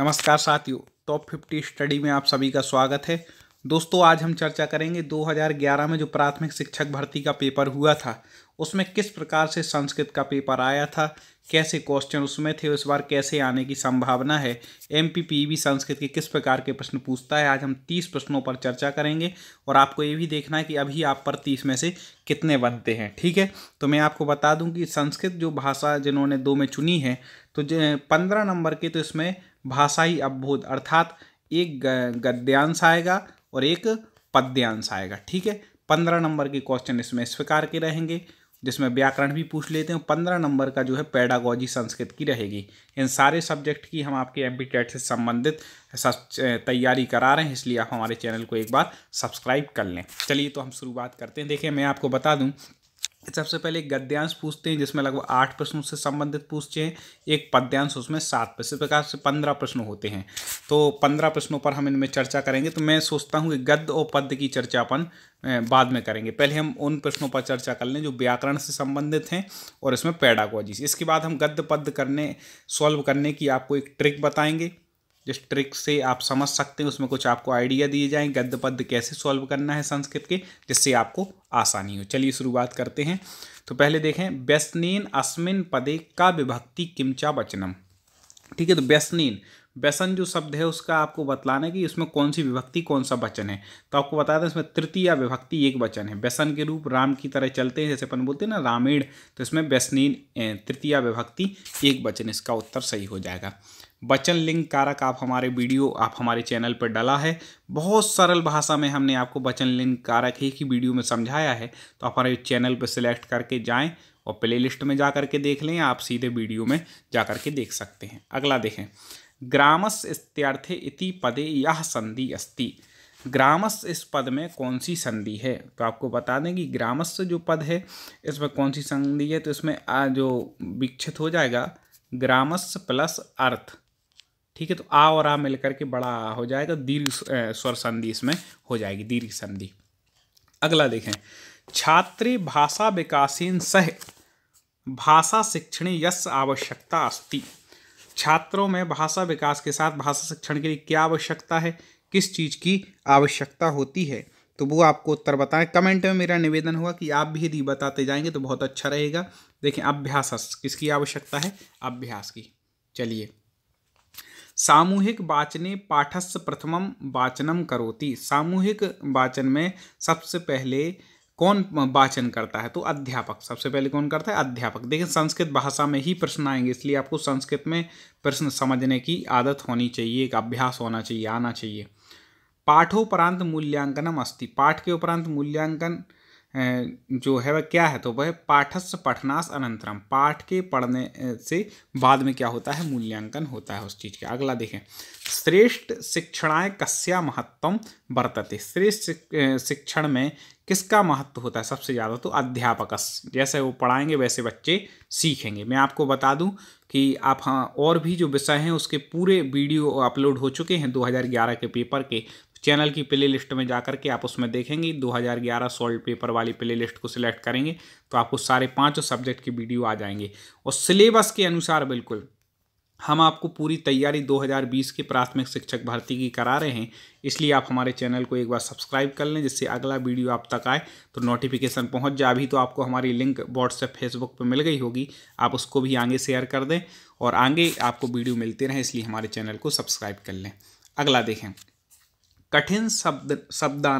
नमस्कार साथियों top fifty study में आप सभी का स्वागत है दोस्तों आज हम चर्चा करेंगे 2011 में जो प्राथमिक शिक्षक भर्ती का पेपर हुआ था उसमें किस प्रकार से संस्कृत का पेपर आया था कैसे क्वेश्चन उसमें थे इस बार कैसे आने की संभावना है एम भी e संस्कृत के किस प्रकार के प्रश्न पूछता है आज हम तीस प्रश्नों पर चर्चा करेंगे और आपको ये भी देखना है कि अभी आप पर तीस में से कितने बनते हैं ठीक है तो मैं आपको बता दूं कि संस्कृत जो भाषा जिन्होंने दो में चुनी है तो पंद्रह नंबर के तो इसमें भाषाई अवबोध अर्थात एक गद्यांश आएगा और एक पद्यांश आएगा ठीक है पंद्रह नंबर के क्वेश्चन इसमें स्वीकार के रहेंगे जिसमें व्याकरण भी पूछ लेते हैं पंद्रह नंबर का जो है पैडागोजी संस्कृत की रहेगी इन सारे सब्जेक्ट की हम आपके एम से संबंधित तैयारी करा रहे हैं इसलिए आप हमारे चैनल को एक बार सब्सक्राइब कर लें चलिए तो हम शुरुआत करते हैं देखिए मैं आपको बता दूँ सबसे पहले गद्यांश पूछते हैं जिसमें लगभग आठ प्रश्नों से संबंधित पूछते हैं एक पद्यांश उसमें सात प्रश्न इस प्रकार से पंद्रह प्रश्न होते हैं तो पंद्रह प्रश्नों पर हम इनमें चर्चा करेंगे तो मैं सोचता हूँ कि गद्य और पद्य की चर्चा अपन बाद में करेंगे पहले हम उन प्रश्नों पर चर्चा कर लें जो व्याकरण से संबंधित हैं और इसमें पैडागोजी इसके बाद हम गद्य पद्य करने सॉल्व करने की आपको एक ट्रिक बताएंगे जिस ट्रिक से आप समझ सकते हैं उसमें कुछ आपको आइडिया दिए जाएँ गद्य पद्य कैसे सॉल्व करना है संस्कृत के जिससे आपको आसानी हो चलिए शुरुआत करते हैं तो पहले देखें व्यसनेन अस्मिन पदे का विभक्ति किमचा वचनम ठीक है तो व्यसनीन व्यसन जो शब्द है उसका आपको बतलाना है कि इसमें कौन सी विभक्ति कौन सा वचन है तो आपको बता दें इसमें तृतीय विभक्ति एक वचन है व्यसन के रूप राम की तरह चलते हैं जैसे अपन बोलते हैं ना रामेण तो इसमें व्यसनीन तृतीय विभक्ति एक वचन इसका उत्तर सही हो जाएगा बचन लिंग कारक आप हमारे वीडियो आप हमारे चैनल पर डला है बहुत सरल भाषा में हमने आपको बचन लिंग कारक एक ही वीडियो में समझाया है तो आप हमारे चैनल पर सिलेक्ट करके जाएँ और प्लेलिस्ट में जा करके देख लें आप सीधे वीडियो में जा करके देख सकते हैं अगला देखें ग्रामस इस्त्यार्थे इति पदे यह संधि अस्ति ग्रामस इस पद में कौन सी संधि है तो आपको बता दें कि ग्रामस जो पद है इसमें कौन सी संधि है तो इसमें जो विक्षित हो जाएगा ग्रामस प्लस अर्थ ठीक है तो आ और आ मिलकर के बड़ा आ हो जाएगा तो दीर्घ स्वर संधि इसमें हो जाएगी दीर्घ संधि अगला देखें छात्र भाषा विकासीन सह भाषा शिक्षण यश आवश्यकता अस्ति छात्रों में भाषा विकास के साथ भाषा शिक्षण के लिए क्या आवश्यकता है किस चीज़ की आवश्यकता होती है तो वो आपको उत्तर बताएं कमेंट में मेरा निवेदन हुआ कि आप भी यदि बताते जाएंगे तो बहुत अच्छा रहेगा देखें अभ्यास किसकी आवश्यकता है अभ्यास की चलिए सामूहिक वाचने पाठस्य प्रथमम वाचनम करोति सामूहिक वाचन में सबसे पहले कौन वाचन करता है तो अध्यापक सबसे पहले कौन करता है अध्यापक देखिए संस्कृत भाषा में ही प्रश्न आएंगे इसलिए आपको संस्कृत में प्रश्न समझने की आदत होनी चाहिए एक अभ्यास होना चाहिए आना चाहिए पाठोपरांत मूल्यांकनम अस्ति पाठ के उपरांत मूल्यांकन जो है वह क्या है तो वह पाठस्य पठनास अनंतरम पाठ के पढ़ने से बाद में क्या होता है मूल्यांकन होता है उस चीज़ का अगला देखें श्रेष्ठ शिक्षणाएँ कस्या महत्वम वर्तते श्रेष्ठ शिक्षण में किसका महत्व होता है सबसे ज़्यादा तो अध्यापक जैसे वो पढ़ाएंगे वैसे बच्चे सीखेंगे मैं आपको बता दूं कि आप हाँ और भी जो विषय हैं उसके पूरे वीडियो अपलोड हो चुके हैं 2011 के पेपर के चैनल की प्ले लिस्ट में जा करके आप उसमें देखेंगे 2011 सॉल्ट पेपर वाली प्ले लिस्ट को सिलेक्ट करेंगे तो आपको सारे पाँचों सब्जेक्ट की वीडियो आ जाएंगे और सिलेबस के अनुसार बिल्कुल हम आपको पूरी तैयारी 2020 के प्राथमिक शिक्षक भर्ती की करा रहे हैं इसलिए आप हमारे चैनल को एक बार सब्सक्राइब कर लें जिससे अगला वीडियो आप तक आए तो नोटिफिकेशन पहुंच जाए अभी तो आपको हमारी लिंक व्हाट्सएप फेसबुक पर मिल गई होगी आप उसको भी आगे शेयर कर दें और आगे आपको वीडियो मिलते रहें इसलिए हमारे चैनल को सब्सक्राइब कर लें अगला देखें कठिन शब्द शब्दा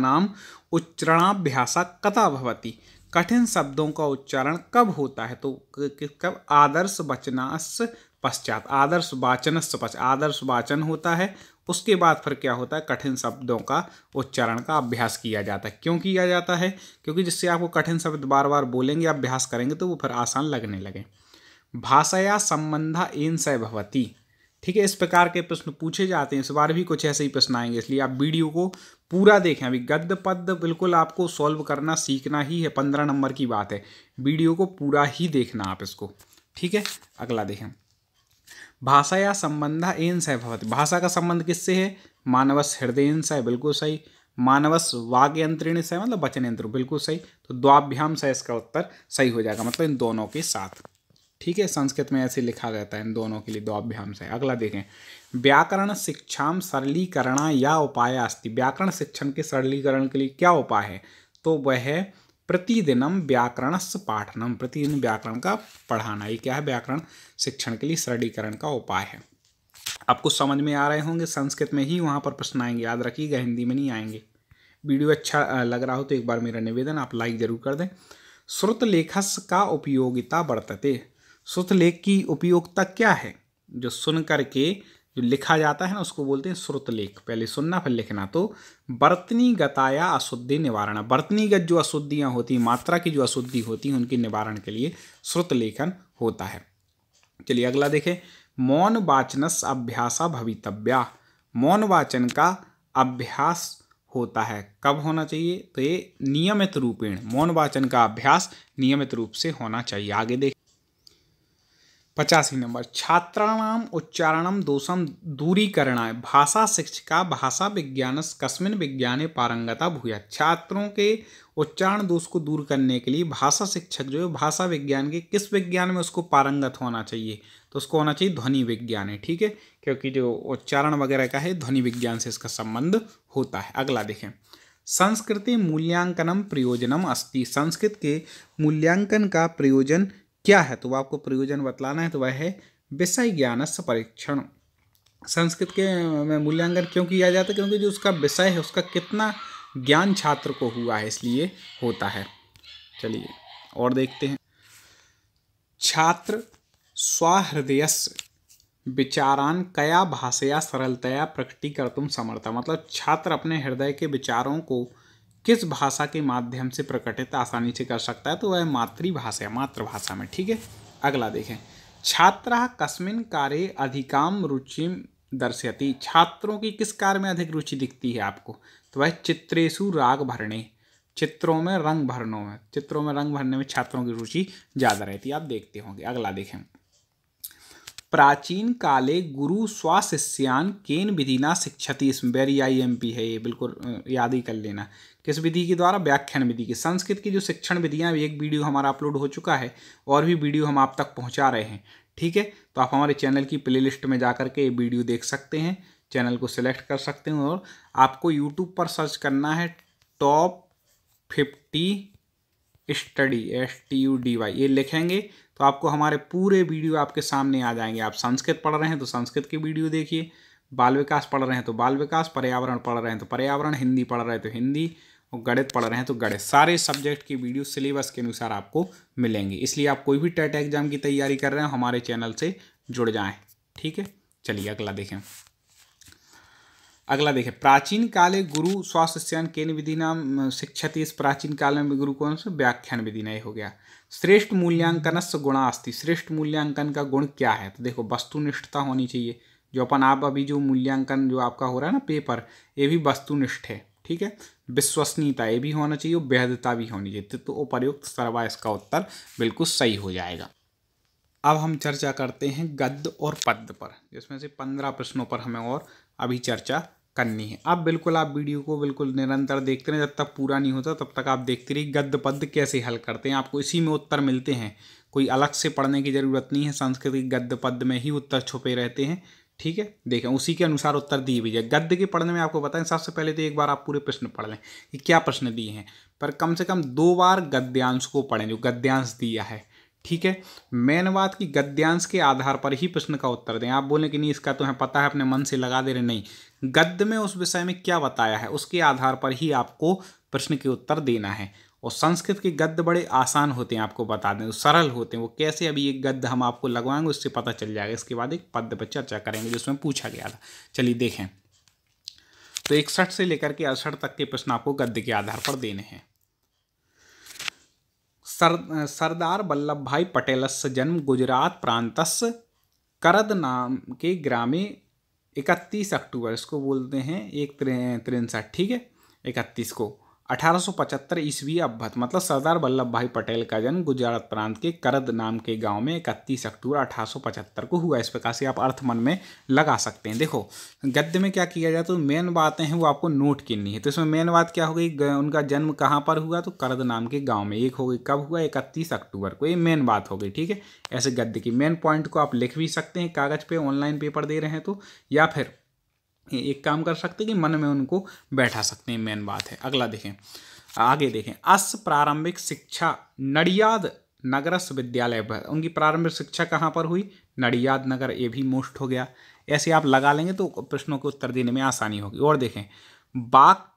उच्चारणाभ्यासा कथा भवती कठिन शब्दों का उच्चारण कब होता है तो कब आदर्श वचनास पश्चात आदर्श वाचन पश्चात आदर्श वाचन होता है उसके बाद फिर क्या होता है कठिन शब्दों का उच्चारण का अभ्यास किया जाता है क्यों किया जाता है क्योंकि जिससे आपको कठिन शब्द बार बार बोलेंगे अभ्यास करेंगे तो वो फिर आसान लगने लगे भाषाया संबंधा एन सय भवती ठीक है इस प्रकार के प्रश्न पूछे जाते हैं इस बार भी कुछ ऐसे ही प्रश्न आएंगे इसलिए आप वीडियो को पूरा देखें अभी गद्य पद बिल्कुल आपको सॉल्व करना सीखना ही है पंद्रह नंबर की बात है वीडियो को पूरा ही देखना आप इसको ठीक है अगला देखें भाषा या संबंध एंस है भवत भाषा का संबंध किससे है मानवस हृदय है बिल्कुल सही मानवस वाग्यंत्रिणी से मतलब वचन यंत्र बिल्कुल सही तो द्वाभ्याम से इसका उत्तर सही हो जाएगा मतलब इन दोनों के साथ ठीक है संस्कृत में ऐसे लिखा रहता है इन दोनों के लिए दो अभ्याम से अगला देखें व्याकरण शिक्षा सरलीकरण या उपाय अस्ति व्याकरण शिक्षण के सरलीकरण के लिए क्या उपाय है तो वह है प्रतिदिनम व्याकरण पाठनम प्रतिदिन व्याकरण का पढ़ाना ये क्या है व्याकरण शिक्षण के लिए सरलीकरण का उपाय है आपको समझ में आ रहे होंगे संस्कृत में ही वहाँ पर प्रश्न आएंगे याद रखिएगा हिंदी में नहीं आएंगे वीडियो अच्छा लग रहा हो तो एक बार मेरा निवेदन आप लाइक जरूर कर दें श्रुत लेखस का उपयोगिता बढ़ते श्रुत लेख की उपयोगिता क्या है जो सुन करके जो लिखा जाता है ना उसको बोलते हैं श्रुत लेख पहले सुनना फिर लिखना तो बर्तनी गताया अशुद्धि निवारण बर्तनीगत जो अशुद्धियाँ होती मात्रा की जो अशुद्धि होती है उनके निवारण के लिए श्रुत लेखन होता है चलिए अगला देखें मौन वाचनस अभ्यासा भवितव्या मौन वाचन का अभ्यास होता है कब होना चाहिए तो ये नियमित रूपेण मौन वाचन का अभ्यास नियमित रूप से होना चाहिए आगे देख पचासी नंबर छात्राणाम उच्चारणम दोषम दूरीकरणाय भाषा शिक्षिका भाषा विज्ञानस कस्मिन विज्ञाने पारंगता भूया छात्रों के उच्चारण दोष को दूर करने के लिए भाषा शिक्षक जो है भाषा विज्ञान के किस विज्ञान में उसको पारंगत होना चाहिए तो उसको होना चाहिए ध्वनि विज्ञान है ठीक है क्योंकि जो उच्चारण वगैरह का है ध्वनि विज्ञान से इसका संबंध होता है अगला देखें संस्कृति मूल्यांकनम प्रयोजनम अस्ति संस्कृत के मूल्यांकन का प्रयोजन क्या है तो वह आपको प्रयोजन बतलाना है तो वह है विषय ज्ञान परीक्षण संस्कृत के में मूल्यांकन क्यों किया जाता है क्योंकि जो उसका विषय है उसका कितना ज्ञान छात्र को हुआ है इसलिए होता है चलिए और देखते हैं छात्र स्वाहृदय विचारान कया भाषया सरलतया प्रकटीकर्तुम समर्था मतलब छात्र अपने हृदय के विचारों को किस भाषा के माध्यम से प्रकटित आसानी से कर सकता है तो वह मातृभाषा मातृभाषा में ठीक है अगला देखें छात्र कस्मिन कार्य अधिकाम रुचि दर्शयति छात्रों की किस कार्य में अधिक रुचि दिखती है आपको तो वह चित्रेशु राग भरने चित्रों में रंग भरनों में चित्रों में रंग भरने में छात्रों की रुचि ज़्यादा रहती है आप देखते होंगे अगला देखें प्राचीन काले गुरु स्वाशिष्यान केन विधिना शिक्षति इसमें वेरी आई एम पी है ये बिल्कुल याद ही कर लेना किस विधि के द्वारा व्याख्यान विधि की संस्कृत की जो शिक्षण विधियाँ एक वीडियो हमारा अपलोड हो चुका है और भी वीडियो हम आप तक पहुँचा रहे हैं ठीक है तो आप हमारे चैनल की प्ले में जा करके ये वीडियो देख सकते हैं चैनल को सिलेक्ट कर सकते हैं और आपको यूट्यूब पर सर्च करना है top fifty study S T U D Y ये लिखेंगे तो आपको हमारे पूरे वीडियो आपके सामने आ जाएंगे आप संस्कृत पढ़ रहे हैं तो संस्कृत की वीडियो देखिए बाल विकास पढ़ रहे हैं तो बाल विकास पर्यावरण पढ़ रहे हैं तो पर्यावरण हिंदी पढ़ रहे हैं तो हिंदी और गणित पढ़ रहे हैं तो गणित सारे सब्जेक्ट की वीडियो सिलेबस के अनुसार आपको मिलेंगे इसलिए आप कोई भी टेट एग्जाम की तैयारी कर रहे हो हमारे चैनल से जुड़ जाएँ ठीक है चलिए अगला देखें अगला देखे प्राचीन काले गुरु स्वास्थ्य चयन के विधि नाम शिक्षा इस प्राचीन काल में गुरु कौन से व्याख्यान विधि नहीं हो गया श्रेष्ठ मूल्यांकन से अस्थि श्रेष्ठ मूल्यांकन का गुण क्या है तो देखो वस्तुनिष्ठता होनी चाहिए जो अपन आप अभी जो मूल्यांकन जो आपका हो रहा है ना पेपर ये भी वस्तुनिष्ठ है ठीक है विश्वसनीयता ये भी होना चाहिए वैधता भी होनी चाहिए तो, तो उपरयुक्त सर्वा इसका उत्तर बिल्कुल सही हो जाएगा अब हम चर्चा करते हैं गद्य और पद्य पर जिसमें से पंद्रह प्रश्नों पर हमें और अभी चर्चा करनी है अब बिल्कुल आप वीडियो को बिल्कुल निरंतर देखते रहें जब तक पूरा नहीं होता तब तक आप देखते रहिए गद्य पद्य कैसे हल करते हैं आपको इसी में उत्तर मिलते हैं कोई अलग से पढ़ने की ज़रूरत नहीं है संस्कृत के गद्य पद्य में ही उत्तर छुपे रहते हैं ठीक है देखें उसी के अनुसार उत्तर दिए भी जाए गद्य के पढ़ने में आपको बताएं सबसे पहले तो एक बार आप पूरे प्रश्न पढ़ लें कि क्या प्रश्न दिए हैं पर कम से कम दो बार गद्यांश को पढ़ें जो गद्यांश दिया है ठीक है मेन बात कि गद्यांश के आधार पर ही प्रश्न का उत्तर दें आप बोलें कि नहीं इसका तो है पता है अपने मन से लगा दे रहे नहीं गद्य में उस विषय में क्या बताया है उसके आधार पर ही आपको प्रश्न के उत्तर देना है और संस्कृत के गद्य बड़े आसान होते हैं आपको बता दें सरल होते हैं वो कैसे अभी एक गद्य हम आपको लगवाएंगे उससे पता चल जाएगा इसके बाद एक पद पर चर्चा करेंगे जिसमें पूछा गया था चलिए देखें तो इकसठ से लेकर के अड़सठ तक के प्रश्न आपको गद्य के आधार पर देने हैं सर सरदार वल्लभ भाई पटेल जन्म गुजरात प्रांतस करद नाम के ग्रामे इकतीस अक्टूबर इसको बोलते हैं एक त्रिसठ ठीक है इकतीस को 1875 ईस्वी अभ्यत मतलब सरदार वल्लभ भाई पटेल का जन्म गुजरात प्रांत के करद नाम के गांव में इकतीस अक्टूबर 1875 को हुआ इस प्रकार से आप अर्थ मन में लगा सकते हैं देखो गद्य में क्या किया जाए तो मेन बातें हैं वो आपको नोट करनी है तो इसमें मेन बात क्या हो गई उनका जन्म कहाँ पर हुआ तो करद नाम के गाँव में एक हो गई कब हुआ इकतीस अक्टूबर को ये मेन बात हो गई ठीक है ऐसे गद्य की मेन पॉइंट को आप लिख भी सकते हैं कागज़ पर ऑनलाइन पेपर दे रहे हैं तो या फिर एक काम कर सकते हैं कि मन में उनको बैठा सकते हैं मेन बात है अगला देखें आगे देखें अस प्रारंभिक शिक्षा नडियाद नगरस विद्यालय पर उनकी प्रारंभिक शिक्षा कहाँ पर हुई नडियाद नगर ये भी मोस्ट हो गया ऐसे आप लगा लेंगे तो प्रश्नों के उत्तर देने में आसानी होगी और देखें बाक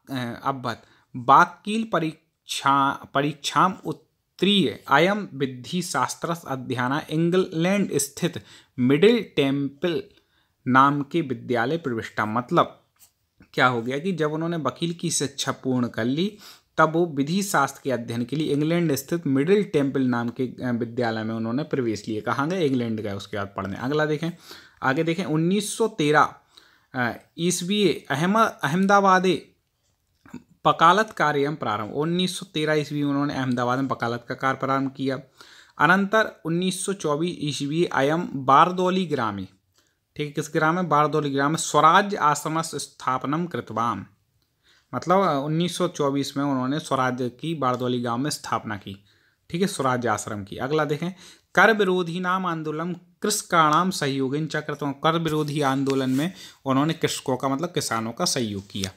अब्बत बाकील परीक्षा परीक्षाम उत्तरीय अयम विधि शास्त्र अध्ययन इंग्लैंड स्थित मिडिल टेम्पल नाम के विद्यालय प्रविष्टा मतलब क्या हो गया कि जब उन्होंने वकील की शिक्षा पूर्ण कर ली तब वो विधि शास्त्र के अध्ययन के लिए इंग्लैंड स्थित मिडिल टेम्पल नाम के विद्यालय में उन्होंने प्रवेश लिए कहाँ गए इंग्लैंड गए उसके बाद पढ़ने अगला देखें आगे देखें 1913 ईस्वी अहम अहमदाबाद पकालत कार्यम प्रारंभ 1913 ईस्वी में उन्होंने अहमदाबाद में पकालत का कार्य प्रारंभ किया अनंतर 1924 ईस्वी अयम बारदौली ग्रामी ठीक है किस ग्राम में बारदोली ग्राम में स्वराज आश्रम स्थापनम कृतवाम मतलब 1924 में उन्होंने स्वराज की बारदोली गांव में स्थापना की ठीक है स्वराज आश्रम की अगला देखें कर विरोधी नाम आंदोलन कृषकाणाम इन चक्र तो कर विरोधी आंदोलन में उन्होंने कृषकों का मतलब किसानों का सहयोग किया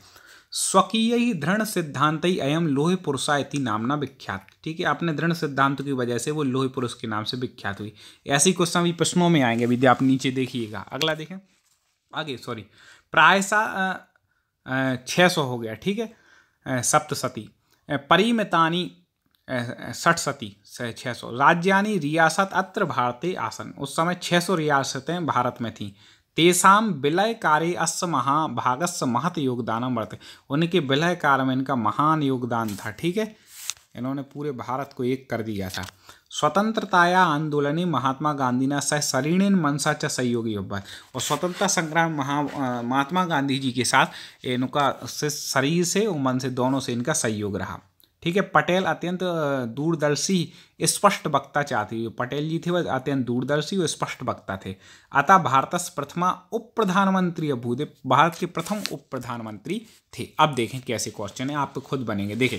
स्वकीय दृढ़ सिद्धांत ही अयम लोहे पुरुषा इति नामना विख्यात ठीक है अपने दृढ़ सिद्धांत की वजह से वो लोहे पुरुष के नाम से विख्यात हुई ऐसे क्वेश्चन अभी प्रश्नों में आएंगे विद्या आप नीचे देखिएगा अगला देखें आगे सॉरी प्रायसा छः सौ हो गया ठीक है सप्तती परिमितानी सठ सती छः सौ राज्यानी रियासत अत्र भारतीय आसन उस समय छः सौ रियासतें भारत में थीं तेषा विलय कार्य महा महाभागस्स महत योगदान वर्त उनके विलय कार्य में इनका महान योगदान था ठीक है इन्होंने पूरे भारत को एक कर दिया था स्वतंत्रताया आंदोलन महात्मा गांधी ने सह सरीणीन मनसा च सहयोगी अब्बत और स्वतंत्रता संग्राम महा महात्मा गांधी जी के साथ इनका से शरीर से और मन से दोनों से इनका सहयोग रहा ठीक है पटेल अत्यंत दूरदर्शी स्पष्ट वक्ता चाहते पटेल जी थे वह अत्यंत दूरदर्शी और स्पष्ट वक्ता थे अतः भारत प्रथमा उप प्रधानमंत्री भूदेव भारत के प्रथम उप प्रधानमंत्री थे अब देखें कैसे क्वेश्चन है आप तो खुद बनेंगे देखें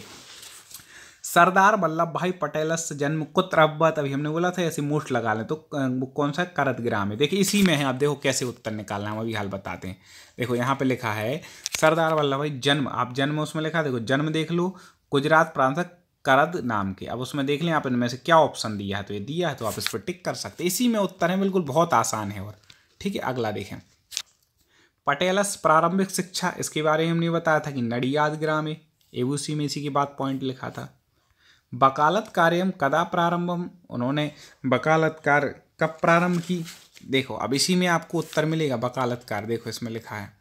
सरदार वल्लभ भाई पटेल से जन्म कुत्र अब्बत अभी हमने बोला था ऐसे मूठ लगा लें तो वो कौन सा करत ग्राम है देखिए इसी में है आप देखो कैसे उत्तर निकालना हम अभी हाल बताते हैं देखो यहाँ पे लिखा है सरदार वल्लभ भाई जन्म आप जन्म उसमें लिखा देखो जन्म देख लो गुजरात प्रांत करद नाम के अब उसमें देख लें आप इनमें से क्या ऑप्शन दिया है तो ये दिया है तो आप इस पर टिक कर सकते इसी में उत्तर है बिल्कुल बहुत आसान है और ठीक है अगला देखें पटेलस प्रारंभिक शिक्षा इसके बारे में हमने बताया था कि नडियाद ग्राम में एबूसी में इसी के बाद पॉइंट लिखा था वकालत कार्यम कदा प्रारंभम उन्होंने वकालत कार्य कब प्रारंभ की देखो अब इसी में आपको उत्तर मिलेगा वकालत कार्य देखो इसमें लिखा है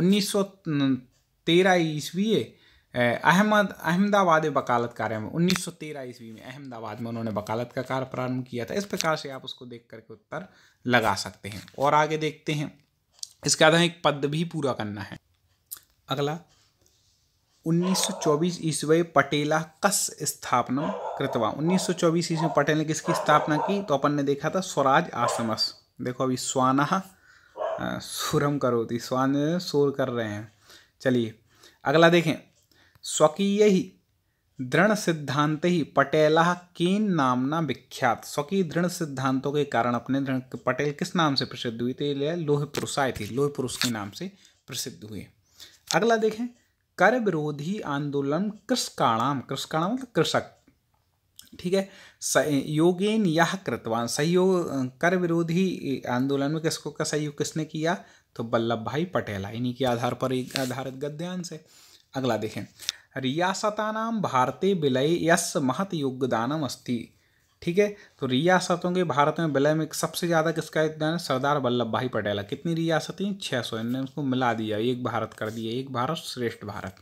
उन्नीस सौ तेरह ईस्वी अहमद अहमदाबाद में वकालत कार्य में 1913 ईस्वी में अहमदाबाद में उन्होंने वकालत का कार्य प्रारंभ किया था इस प्रकार से आप उसको देख करके उत्तर लगा सकते हैं और आगे देखते हैं इसके बाद एक पद भी पूरा करना है अगला 1924 ईस्वी पटेला कस स्थापना कृतवा 1924 ईस्वी पटेल ने किसकी स्थापना की तो अपन ने देखा था स्वराज आसमस देखो अभी स्वाना सुरम करो थी स्वान सोर कर रहे हैं चलिए अगला देखें स्वकीय दृढ़ सिद्धांत ही पटेला कीन नामना विख्यात स्वकीय दृढ़ सिद्धांतों के कारण अपने दृढ़ पटेल किस नाम से प्रसिद्ध हुई थे लोह पुरुष आए थे लोह पुरुष के नाम से प्रसिद्ध हुए अगला देखें कर विरोधी आंदोलन कृषकाणाम कृषकाणाम मतलब कृषक ठीक है योगेन यह कृतवान सहयोग कर विरोधी आंदोलन में किसको का सहयोग किसने किया तो वल्लभ भाई पटेला इन्हीं के आधार पर एक आधारित गद्यांश है अगला देखें रियासतानाम भारतीय विलय यस महत योगदानम अस्ती ठीक है तो रियासतों के भारत में विलय में सबसे ज़्यादा किसका योगदान है सरदार वल्लभ भाई पटेल कितनी रियासतें छः सौ इन्होंने उसको मिला दिया एक भारत कर दिया एक भारत श्रेष्ठ भारत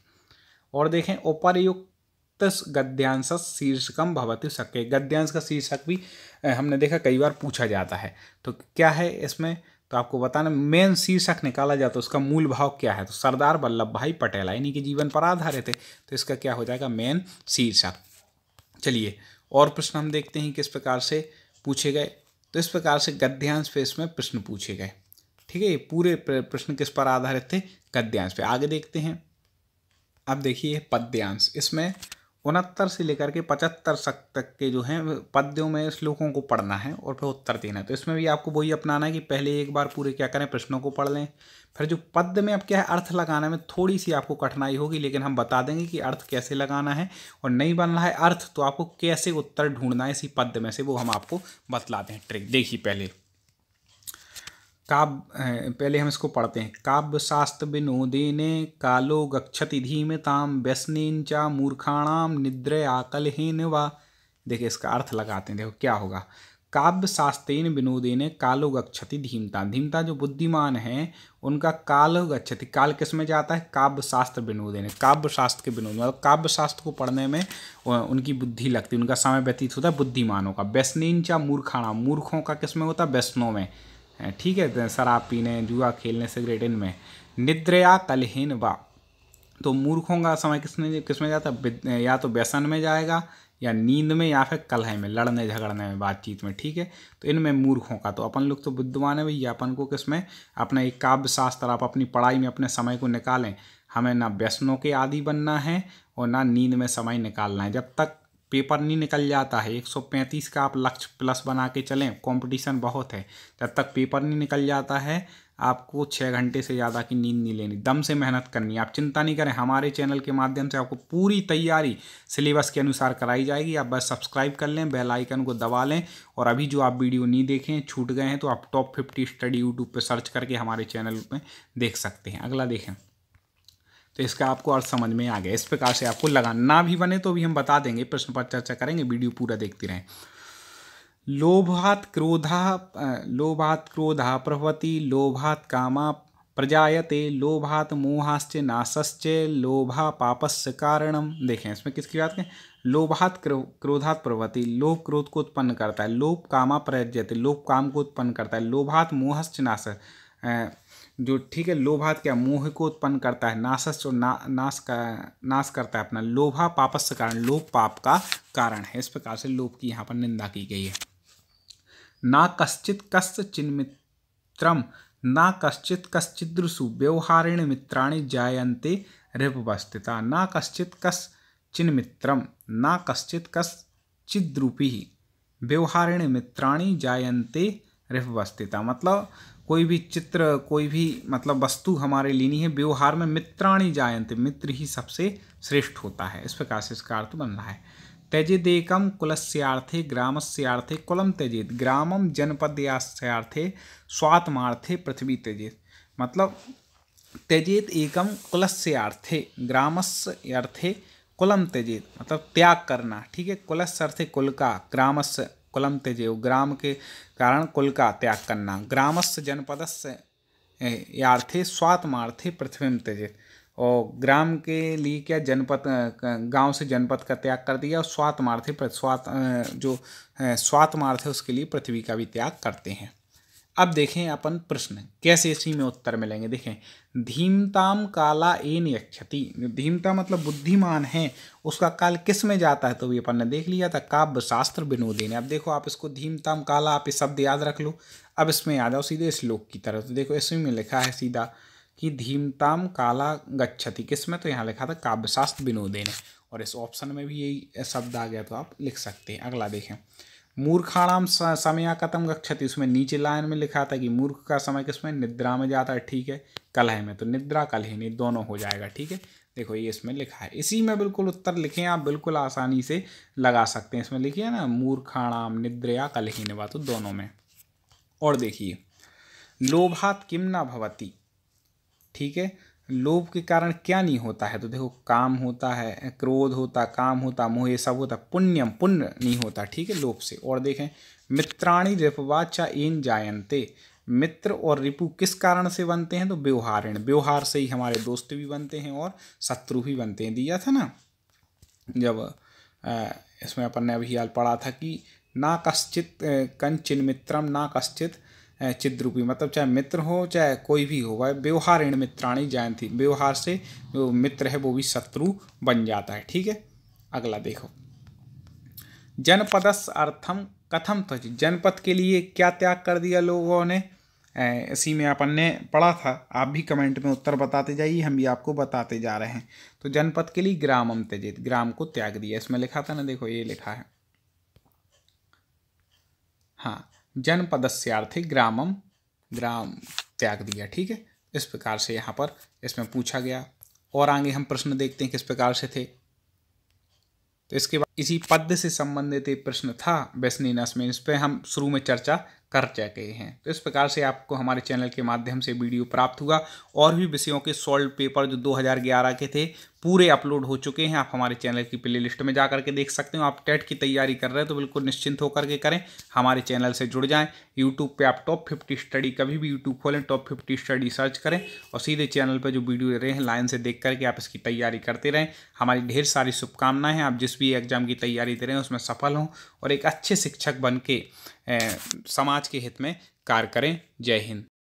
और देखें उपरयुक्त गद्यांश शीर्षकम भवती सके गद्यांश का शीर्षक भी हमने देखा कई बार पूछा जाता है तो क्या है इसमें तो आपको बताना मेन शीर्षक निकाला जाए तो उसका मूल भाव क्या है तो सरदार वल्लभ भाई पटेल यानी कि जीवन पर आधारित है तो इसका क्या हो जाएगा मेन शीर्षक चलिए और प्रश्न हम देखते हैं किस प्रकार से पूछे गए तो इस प्रकार से गद्यांश पे इसमें प्रश्न पूछे गए ठीक है ये पूरे प्रश्न किस पर आधारित थे गद्यांश पे आगे देखते हैं अब देखिए पद्यांश इसमें उनहत्तर से लेकर के पचहत्तर शक तक के जो हैं पद्यों में श्लोकों को पढ़ना है और फिर उत्तर देना है तो इसमें भी आपको वही अपनाना है कि पहले एक बार पूरे क्या करें प्रश्नों को पढ़ लें फिर जो पद्य में अब क्या है अर्थ लगाने में थोड़ी सी आपको कठिनाई होगी लेकिन हम बता देंगे कि अर्थ कैसे लगाना है और नहीं बन रहा है अर्थ तो आपको कैसे उत्तर ढूंढना है इसी पद्य में से वो हम आपको बतलाते हैं ट्रिक देखिए पहले काब पहले हम इसको पढ़ते हैं काव्य शास्त्र विनोदेने कालो गक्षति धीमताम व्यसनेन चा मूर्खाणाम निद्र आकलहीन व देखिए इसका अर्थ लगाते हैं देखो क्या होगा काव्य शास्त्रेन विनोदेने कालो गक्षति धीमता धीमता जो बुद्धिमान है उनका काल गच्छति काल किस में जाता है काव्य शास्त्र विनोदेने काव्य शास्त्र के विनोद मतलब काव्य शास्त्र को पढ़ने में उनकी बुद्धि लगती है उनका समय व्यतीत होता है बुद्धिमानों का व्यसनेन चा मूर्खाणाम मूर्खों का किस में होता है व्यसनों में ठीक है तो शराब पीने जुआ खेलने सिगरेट इनमें निद्रया कलहीन वा तो मूर्खों का समय किसने किस में जाता या तो व्यसन में जाएगा या नींद में या फिर कलह में लड़ने झगड़ने में बातचीत में ठीक है तो इनमें मूर्खों का तो अपन लोग तो बुद्धवान है भैया अपन को किस में अपना एक काव्य शास्त्र आप अपनी पढ़ाई में अपने समय को निकालें हमें ना व्यसनों के आदि बनना है और ना नींद में समय निकालना है जब तक पेपर नहीं निकल जाता है 135 का आप लक्ष्य प्लस बना के चलें कंपटीशन बहुत है जब तक पेपर नहीं निकल जाता है आपको छः घंटे से ज़्यादा की नींद नहीं लेनी दम से मेहनत करनी आप चिंता नहीं करें हमारे चैनल के माध्यम से आपको पूरी तैयारी सिलेबस के अनुसार कराई जाएगी आप बस सब्सक्राइब कर लें बेल आइकन को दबा लें और अभी जो आप वीडियो नहीं देखें छूट गए हैं तो आप टॉप फिफ्टी स्टडी यूट्यूब पर सर्च करके हमारे चैनल में देख सकते हैं अगला देखें तो इसका आपको अर्थ समझ में आ गया इस प्रकार से आपको लगाना भी बने तो भी हम बता देंगे प्रश्न पर चर्चा करेंगे वीडियो पूरा देखते रहें लोभात क्रोधा लोभात क्रोधा प्रभवति लोभात कामा प्रजायते लोभात मोहाश्च नाशस्य लोभा पापस्य कारणम देखें इसमें किसकी बात करें लोभात क्रो, क्रोधात प्रभवति लोभ क्रोध को उत्पन्न करता है लोभ कामा प्रजयते लोभ काम को उत्पन्न करता है लोभात मोहश्च नाश जो ठीक है लोभात क्या मोह को उत्पन्न करता है नाशस और ना नाश का नाश करता है अपना लोभा पापस कारण लोभ पाप का कारण है इस प्रकार से लोभ की यहाँ पर निंदा की गई है ना कश्चित कश्च चिन्मित्रम ना कश्चित कश्चिद्रुषु व्यवहारेण मित्राणी जायन्ते रिपवस्थिता ना कश्चित कस कश्चिन्मित्रम ना कश्चित चिद्रूपी व्यवहारेण मित्राणी जायन्ते रिपवस्थिता मतलब कोई भी चित्र कोई भी मतलब वस्तु हमारे लेनी है व्यवहार में मित्राणी जायंत मित्र ही सबसे श्रेष्ठ होता है इस प्रकार से इसका अर्थ बन रहा है त्यजेदेकम कुलस्यार्थे ग्रामस्यार्थे कुलम त्यजेत ग्रामम जनपदयास्यार्थे स्वात्मार्थे पृथ्वी त्यजेत मतलब त्यजेत एकम कुलस्यार्थे ग्रामस्य अर्थे कुलम त्यजेत मतलब त्याग करना ठीक है कुलस्य अर्थे कुल का ग्रामस्य कुलम त्यजेव ग्राम के कारण कुल का त्याग करना ग्रामस्थ से यार्थे स्वात्मार्थे पृथ्वी में त्यजे और ग्राम के लिए क्या जनपद गांव से जनपद का त्याग कर दिया और स्वात्मार्थे स्वात जो स्वात्मार्थ है उसके लिए पृथ्वी का भी त्याग करते हैं अब देखें अपन प्रश्न कैसे इसी में उत्तर मिलेंगे देखें धीमताम काला एन यक्षति धीमता मतलब बुद्धिमान है उसका काल किस में जाता है तो भी अपन ने देख लिया था काव्य शास्त्र विनोदी ने अब देखो आप इसको धीमताम काला आप इस शब्द याद रख लो अब इसमें याद आओ सीधे श्लोक की तरह तो देखो इसी में लिखा है सीधा कि धीमताम काला गच्छति किस में तो यहाँ लिखा था काव्यशास्त्र विनोदे ने और इस ऑप्शन में भी यही शब्द आ गया तो आप लिख सकते हैं अगला देखें मूर्खाणाम समय कतम गक्षति उसमें नीचे लाइन में लिखा था कि मूर्ख का समय किसमें निद्रा में जाता है ठीक है कलह में तो निद्रा कलहिनी दोनों हो जाएगा ठीक है देखो ये इसमें लिखा है इसी में बिल्कुल उत्तर लिखें आप बिल्कुल आसानी से लगा सकते हैं इसमें लिखिए ना मूर्खाणाम निद्रया वा तो दोनों में और देखिए लोभात किम ना भवती ठीक है लोभ के कारण क्या नहीं होता है तो देखो काम होता है क्रोध होता काम होता मोह ये सब होता पुण्यम पुण्य नहीं होता ठीक है लोभ से और देखें मित्राणी रिपवाचा इन जायंते मित्र और रिपु किस कारण से बनते हैं तो व्यवहारण व्यवहार से ही हमारे दोस्त भी बनते हैं और शत्रु भी बनते हैं दिया था ना जब इसमें अपन ने अभी हाल पढ़ा था कि ना कश्चित कंचिन मित्रम ना कश्चित चिद्रूपी मतलब चाहे मित्र हो चाहे कोई भी हो वह व्यवहार ऋण मित्राणी जयंती व्यवहार से जो मित्र है वो भी शत्रु बन जाता है ठीक है अगला देखो जनपदस अर्थम कथम त्वच जनपद के लिए क्या त्याग कर दिया लोगों ने इसी में अपन ने पढ़ा था आप भी कमेंट में उत्तर बताते जाइए हम भी आपको बताते जा रहे हैं तो जनपद के लिए ग्रामम त्यजित ग्राम को त्याग दिया इसमें लिखा था ना देखो ये लिखा है हाँ जनपदस्यार्थी ग्रामम ग्राम त्याग दिया ठीक है इस प्रकार से यहाँ पर इसमें पूछा गया और आगे हम प्रश्न देखते हैं किस प्रकार से थे तो इसके बाद इसी पद से संबंधित एक प्रश्न था बेसनिनस में इस पर हम शुरू में चर्चा कर चुके हैं तो इस प्रकार से आपको हमारे चैनल के माध्यम से वीडियो प्राप्त हुआ और भी विषयों के सॉल्व पेपर जो 2011 के थे पूरे अपलोड हो चुके हैं आप हमारे चैनल की प्ले लिस्ट में जा करके देख सकते हो आप टेट की तैयारी कर रहे हैं तो बिल्कुल निश्चिंत होकर के करें हमारे चैनल से जुड़ जाएं यूट्यूब पे आप टॉप फिफ्टी स्टडी कभी भी यूट्यूब खोलें टॉप फिफ्टी स्टडी सर्च करें और सीधे चैनल पर जो वीडियो दे रहे हैं लाइन से देख करके आप इसकी तैयारी करते रहें हमारी ढेर सारी शुभकामनाएं आप जिस भी एग्जाम की तैयारी दे रहे हैं उसमें सफल हों और एक अच्छे शिक्षक बन के समाज के हित में कार्य करें जय हिंद